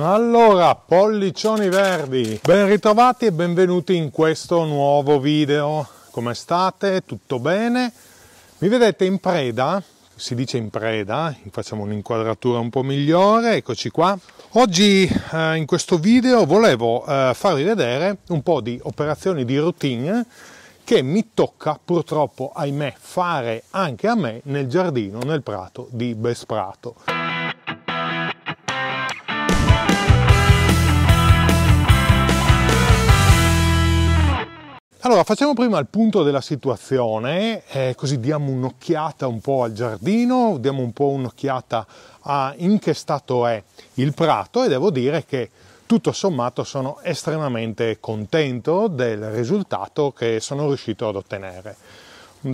Allora, pollicioni verdi, ben ritrovati e benvenuti in questo nuovo video. Come state? Tutto bene? Mi vedete in preda? Si dice in preda, facciamo un'inquadratura un po' migliore, eccoci qua. Oggi eh, in questo video volevo eh, farvi vedere un po' di operazioni di routine che mi tocca purtroppo, ahimè, fare anche a me nel giardino, nel prato di Besprato. Allora, facciamo prima il punto della situazione, eh, così diamo un'occhiata un po' al giardino, diamo un po' un'occhiata a in che stato è il prato e devo dire che tutto sommato sono estremamente contento del risultato che sono riuscito ad ottenere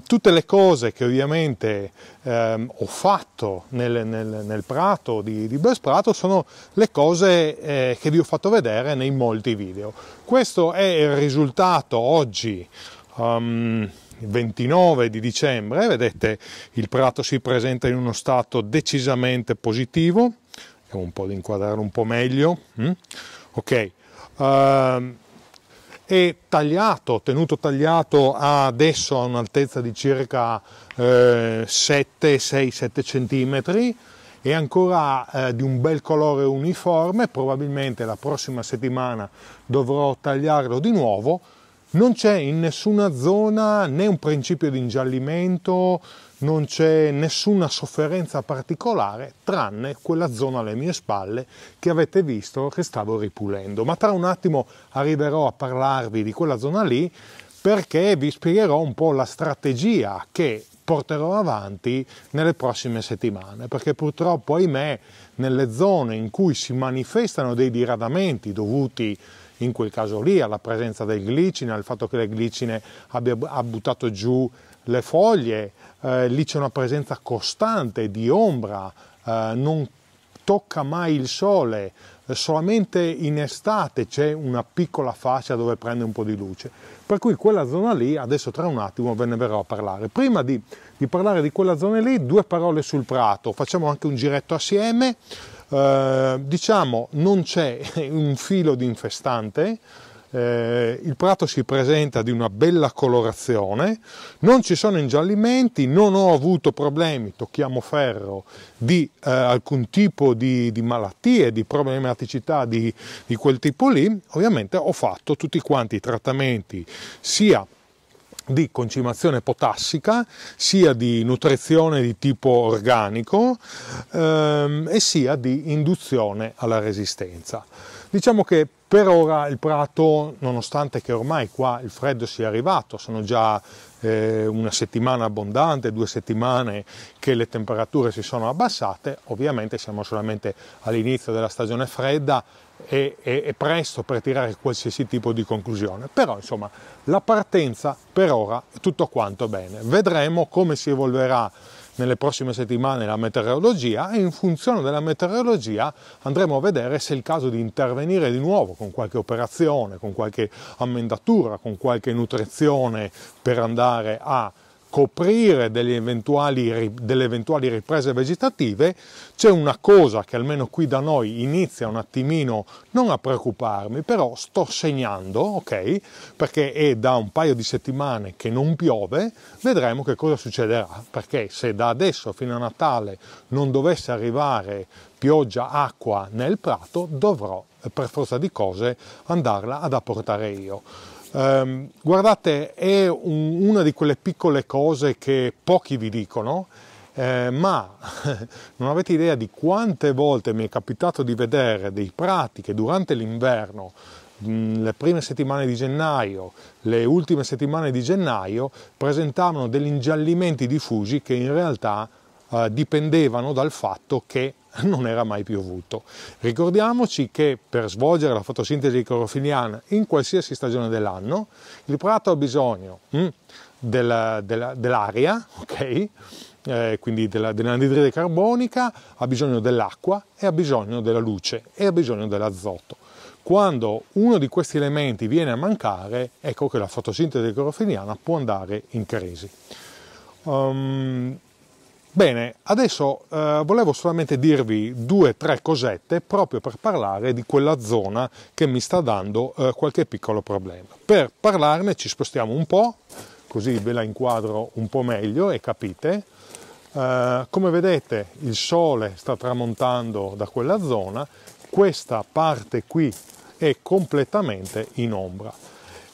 tutte le cose che ovviamente ehm, ho fatto nel, nel, nel prato di, di Prato sono le cose eh, che vi ho fatto vedere nei molti video. Questo è il risultato oggi. Um, ehm, 29 di dicembre, vedete il prato si presenta in uno stato decisamente positivo, vediamo un po' di inquadrare un po' meglio, mm? ok, uh, e tagliato, tenuto tagliato adesso a un'altezza di circa eh, 7, 6, 7 cm e ancora eh, di un bel colore uniforme, probabilmente la prossima settimana dovrò tagliarlo di nuovo. Non c'è in nessuna zona né un principio di ingiallimento non c'è nessuna sofferenza particolare tranne quella zona alle mie spalle che avete visto che stavo ripulendo. Ma tra un attimo arriverò a parlarvi di quella zona lì perché vi spiegherò un po' la strategia che porterò avanti nelle prossime settimane, perché purtroppo, ahimè, nelle zone in cui si manifestano dei diradamenti dovuti a in quel caso lì, alla presenza del glicine, al fatto che le glicine abbia buttato giù le foglie, eh, lì c'è una presenza costante di ombra, eh, non tocca mai il sole, solamente in estate c'è una piccola fascia dove prende un po' di luce. Per cui quella zona lì, adesso tra un attimo ve ne verrò a parlare. Prima di, di parlare di quella zona lì, due parole sul prato, facciamo anche un giretto assieme. Eh, diciamo non c'è un filo di infestante, eh, il prato si presenta di una bella colorazione, non ci sono ingiallimenti, non ho avuto problemi, tocchiamo ferro, di eh, alcun tipo di, di, malattie, di problematicità di, di, quel tipo lì. Ovviamente ho fatto tutti quanti i trattamenti sia di concimazione potassica, sia di nutrizione di tipo organico ehm, e sia di induzione alla resistenza. Diciamo che per ora il prato, nonostante che ormai qua il freddo sia arrivato, sono già eh, una settimana abbondante, due settimane che le temperature si sono abbassate, ovviamente siamo solamente all'inizio della stagione fredda è, è, è presto per tirare qualsiasi tipo di conclusione. Però insomma la partenza per ora è tutto quanto bene. Vedremo come si evolverà nelle prossime settimane la meteorologia e in funzione della meteorologia andremo a vedere se è il caso di intervenire di nuovo con qualche operazione, con qualche ammendatura, con qualche nutrizione per andare a coprire delle eventuali, delle eventuali riprese vegetative, c'è una cosa che almeno qui da noi inizia un attimino non a preoccuparmi, però sto segnando, ok? Perché è da un paio di settimane che non piove, vedremo che cosa succederà, perché se da adesso fino a Natale non dovesse arrivare pioggia, acqua nel prato, dovrò per forza di cose andarla ad apportare io. Eh, guardate, è un, una di quelle piccole cose che pochi vi dicono, eh, ma non avete idea di quante volte mi è capitato di vedere dei prati che durante l'inverno mm, le prime settimane di gennaio, le ultime settimane di gennaio presentavano degli ingiallimenti diffusi che in realtà eh, dipendevano dal fatto che non era mai piovuto. Ricordiamoci che per svolgere la fotosintesi clorofiliana in qualsiasi stagione dell'anno, il prato ha bisogno mm, della, della, dell'aria, ok? Eh, quindi della, dell'anidride carbonica, ha bisogno dell'acqua e ha bisogno della luce e ha bisogno dell'azoto. Quando uno di questi elementi viene a mancare, ecco che la fotosintesi clorofiliana può andare in crisi. Um, Bene, adesso eh, volevo solamente dirvi due o tre cosette proprio per parlare di quella zona che mi sta dando eh, qualche piccolo problema. Per parlarne ci spostiamo un po', così ve la inquadro un po' meglio e capite. Eh, come vedete il sole sta tramontando da quella zona, questa parte qui è completamente in ombra.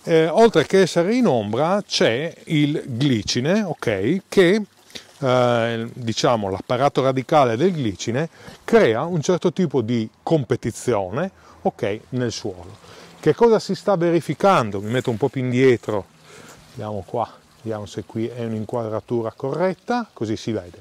Eh, oltre che essere in ombra c'è il glicine, ok, che eh, diciamo, l'apparato radicale del glicine crea un certo tipo di competizione okay, nel suolo. Che cosa si sta verificando? Mi metto un po' più indietro, vediamo qua, vediamo se qui è un'inquadratura corretta, così si vede.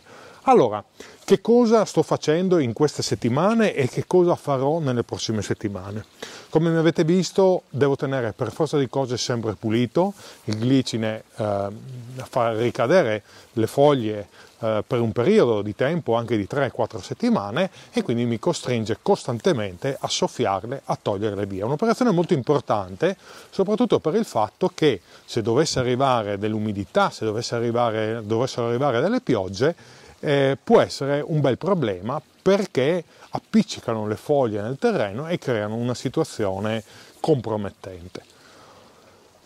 Allora, che cosa sto facendo in queste settimane e che cosa farò nelle prossime settimane? Come mi avete visto, devo tenere per forza di cose sempre pulito, il glicine eh, fa ricadere le foglie eh, per un periodo di tempo anche di 3-4 settimane e quindi mi costringe costantemente a soffiarle, a toglierle via. Un'operazione molto importante, soprattutto per il fatto che se dovesse arrivare dell'umidità, se dovesse arrivare, dovessero arrivare delle piogge, eh, può essere un bel problema perché appiccicano le foglie nel terreno e creano una situazione compromettente.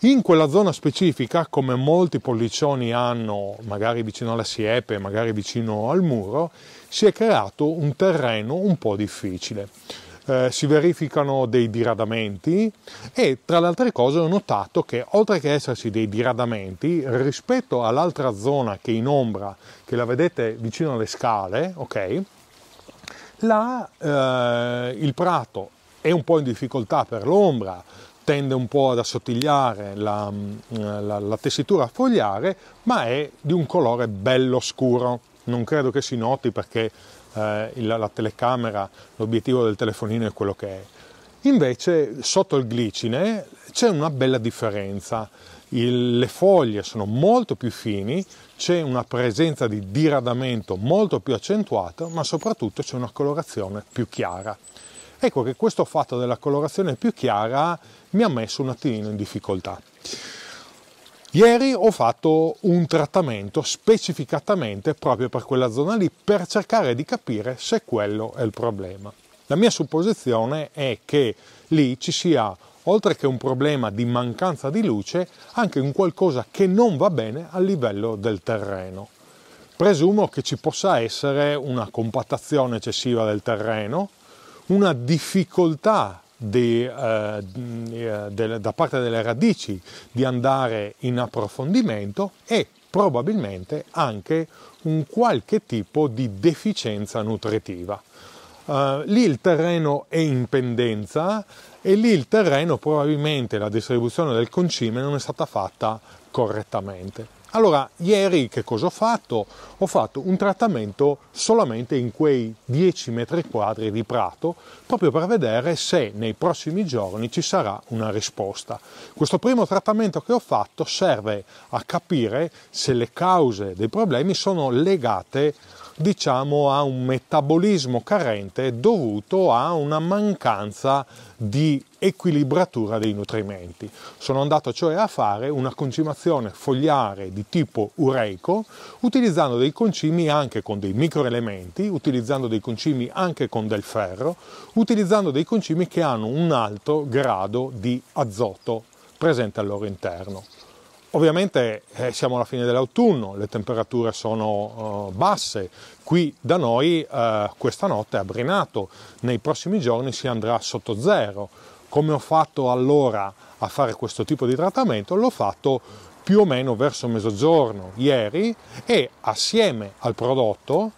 In quella zona specifica, come molti pollicioni hanno, magari vicino alla siepe, magari vicino al muro, si è creato un terreno un po' difficile eh, si verificano dei diradamenti e tra le altre cose ho notato che oltre che esserci dei diradamenti rispetto all'altra zona che è in ombra, che la vedete vicino alle scale, ok? Là eh, il prato è un po' in difficoltà per l'ombra, tende un po' ad assottigliare la, mm, la, la, tessitura fogliare, ma è di un colore bello scuro. Non credo che si noti perché eh, la telecamera, l'obiettivo del telefonino è quello che è. Invece sotto il glicine c'è una bella differenza, il, le foglie sono molto più fini, c'è una presenza di diradamento molto più accentuata, ma soprattutto c'è una colorazione più chiara. Ecco che questo fatto della colorazione più chiara mi ha messo un attimino in difficoltà. Ieri ho fatto un trattamento specificatamente proprio per quella zona lì per cercare di capire se quello è il problema. La mia supposizione è che lì ci sia, oltre che un problema di mancanza di luce, anche un qualcosa che non va bene a livello del terreno. Presumo che ci possa essere una compattazione eccessiva del terreno, una difficoltà di, eh, eh de, da parte delle radici di andare in approfondimento e probabilmente anche un qualche tipo di deficienza nutritiva. Uh, lì il terreno è in pendenza e lì il terreno probabilmente la distribuzione del concime non è stata fatta correttamente. Allora, ieri che cosa ho fatto? Ho fatto un trattamento solamente in quei 10 metri quadri di prato, proprio per vedere se nei prossimi giorni ci sarà una risposta. Questo primo trattamento che ho fatto serve a capire se le cause dei problemi sono legate diciamo a un metabolismo carente dovuto a una mancanza di equilibratura dei nutrimenti. Sono andato cioè a fare una concimazione fogliare di tipo ureico utilizzando dei concimi anche con dei microelementi, utilizzando dei concimi anche con del ferro, utilizzando dei concimi che hanno un alto grado di azoto presente al loro interno. Ovviamente eh, siamo alla fine dell'autunno, le temperature sono eh, basse, qui da noi eh, questa notte a Brinato, nei prossimi giorni si andrà sotto zero. Come ho fatto allora a fare questo tipo di trattamento? L'ho fatto più o meno verso mezzogiorno ieri e assieme al prodotto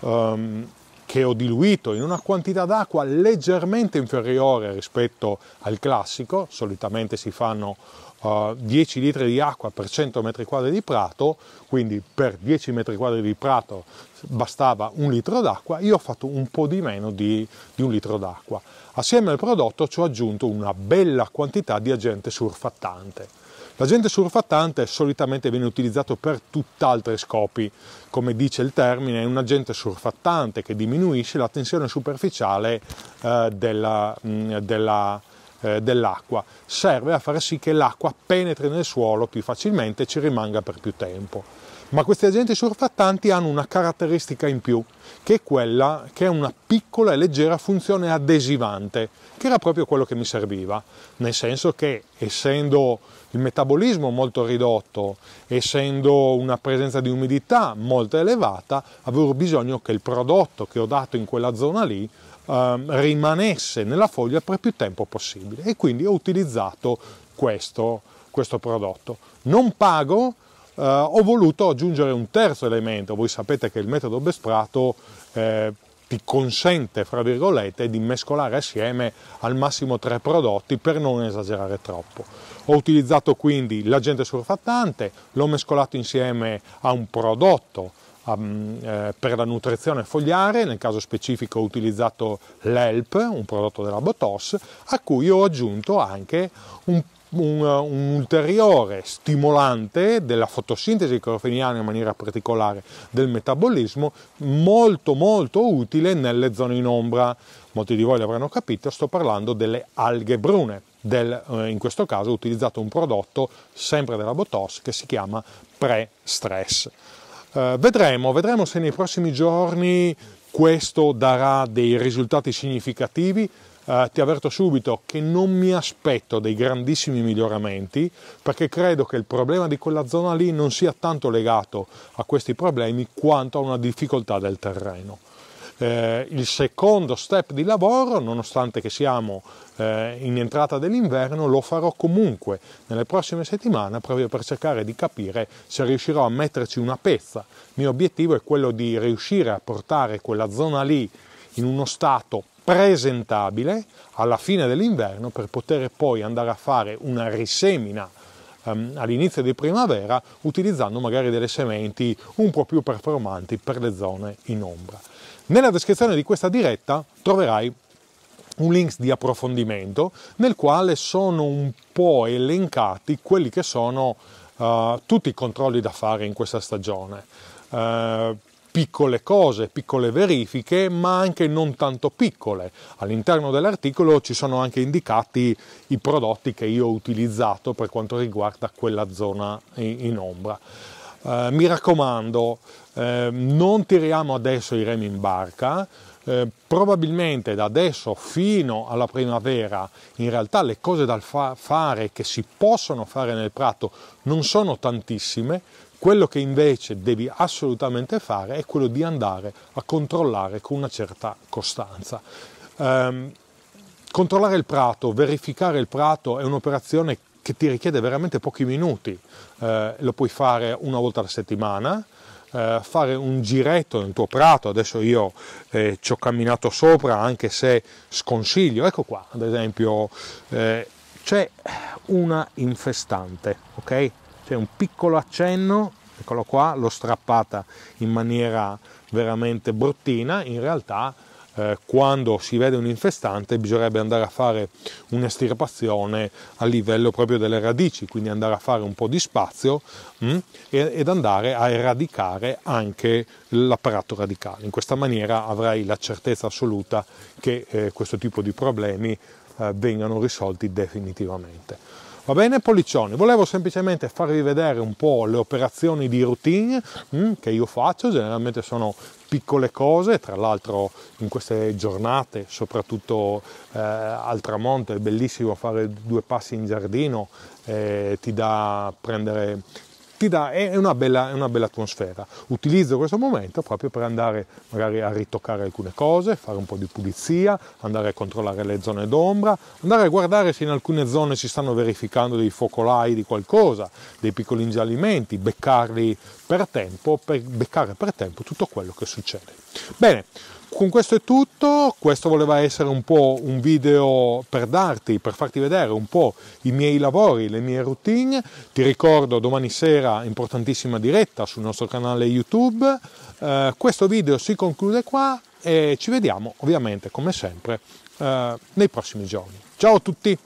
ehm, che ho diluito in una quantità d'acqua leggermente inferiore rispetto al classico, solitamente si fanno uh, 10 litri di acqua per 100 metri quadri di prato, quindi per 10 metri quadri di prato bastava un litro d'acqua, io ho fatto un po' di meno di, di un litro d'acqua. Assieme al prodotto ci ho aggiunto una bella quantità di agente surfattante. L'agente surfattante solitamente viene utilizzato per tutt'altri scopi, come dice il termine, è un agente surfattante che diminuisce la tensione superficiale eh, della, mh, mm, della, eh, dell'acqua. Serve a far sì che l'acqua penetri nel suolo più facilmente e ci rimanga per più tempo. Ma questi agenti surfattanti hanno una caratteristica in più, che è quella che è una piccola e leggera funzione adesivante, che era proprio quello che mi serviva, nel senso che essendo il metabolismo molto ridotto, essendo una presenza di umidità molto elevata, avevo bisogno che il prodotto che ho dato in quella zona lì eh, rimanesse nella foglia per più tempo possibile e quindi ho utilizzato questo, questo prodotto. Non pago, eh, ho voluto aggiungere un terzo elemento, voi sapete che il metodo Besprato eh, ti consente, fra virgolette, di mescolare assieme al massimo tre prodotti per non esagerare troppo. Ho utilizzato quindi l'agente surfattante, l'ho mescolato insieme a un prodotto Ehm, eh, per la nutrizione fogliare, nel caso specifico ho utilizzato l'ELP, un prodotto della Botos, a cui ho aggiunto anche un, un, eh, un ulteriore stimolante della fotosintesi clorofeniana in maniera particolare del metabolismo molto molto utile nelle zone in ombra. Molti di voi l'avranno capito, sto parlando delle alghe brune. Del, eh, in questo caso ho utilizzato un prodotto sempre della Botos che si chiama Pre-Stress. Eh, vedremo, vedremo se nei prossimi giorni questo darà dei risultati significativi. Eh, ti avverto subito che non mi aspetto dei grandissimi miglioramenti perché credo che il problema di quella zona lì non sia tanto legato a questi problemi quanto a una difficoltà del terreno eh, il secondo step di lavoro, nonostante che siamo eh, in entrata dell'inverno, lo farò comunque nelle prossime settimane proprio per cercare di capire se riuscirò a metterci una pezza. Il mio obiettivo è quello di riuscire a portare quella zona lì in uno stato presentabile alla fine dell'inverno per poter poi andare a fare una risemina ehm, all'inizio di primavera utilizzando magari delle sementi un po' più performanti per le zone in ombra. Nella descrizione di questa diretta troverai un link di approfondimento nel quale sono un po' elencati quelli che sono uh, tutti i controlli da fare in questa stagione. Uh, piccole cose, piccole verifiche, ma anche non tanto piccole. All'interno dell'articolo ci sono anche indicati i prodotti che io ho utilizzato per quanto riguarda quella zona in ombra. Eh, mi raccomando, eh, non tiriamo adesso i remi in barca, eh, probabilmente da adesso fino alla primavera in realtà le cose da fa- fare che si possono fare nel prato non sono tantissime, quello che invece devi assolutamente fare è quello di andare a controllare con una certa costanza. Um, controllare il prato, verificare il prato è un'operazione che ti richiede veramente pochi minuti. Eh, lo puoi fare una volta alla settimana, eh, fare un giretto nel tuo prato. Adesso io eh, ci ho camminato sopra, anche se sconsiglio. Ecco qua, ad esempio, eh, c'è una infestante, ok? c'è un piccolo accenno, eccolo qua, l'ho strappata in maniera veramente bruttina, in realtà eh, quando si vede un infestante bisognerebbe andare a fare un'estirpazione a livello proprio delle radici, quindi andare a fare un po' di spazio mh, mm, ed andare a eradicare anche l'apparato radicale. In questa maniera avrai la certezza assoluta che eh, questo tipo di problemi eh, vengano risolti definitivamente. Va bene, pollicioni, volevo semplicemente farvi vedere un po' le operazioni di routine hm, che io faccio, generalmente sono piccole cose, tra l'altro in queste giornate, soprattutto eh, al tramonto, è bellissimo fare due passi in giardino, eh, ti dà prendere ti dà è una, bella, è una bella atmosfera. Utilizzo questo momento proprio per andare magari a ritoccare alcune cose, fare un po' di pulizia, andare a controllare le zone d'ombra, andare a guardare se in alcune zone si stanno verificando dei focolai di qualcosa, dei piccoli ingiallimenti, beccarli per tempo, per beccare per tempo tutto quello che succede. Bene, con questo è tutto, questo voleva essere un po' un video per darti, per farti vedere un po' i miei lavori, le mie routine, ti ricordo domani sera importantissima diretta sul nostro canale YouTube, eh, questo video si conclude qua e ci vediamo ovviamente come sempre eh, nei prossimi giorni. Ciao a tutti!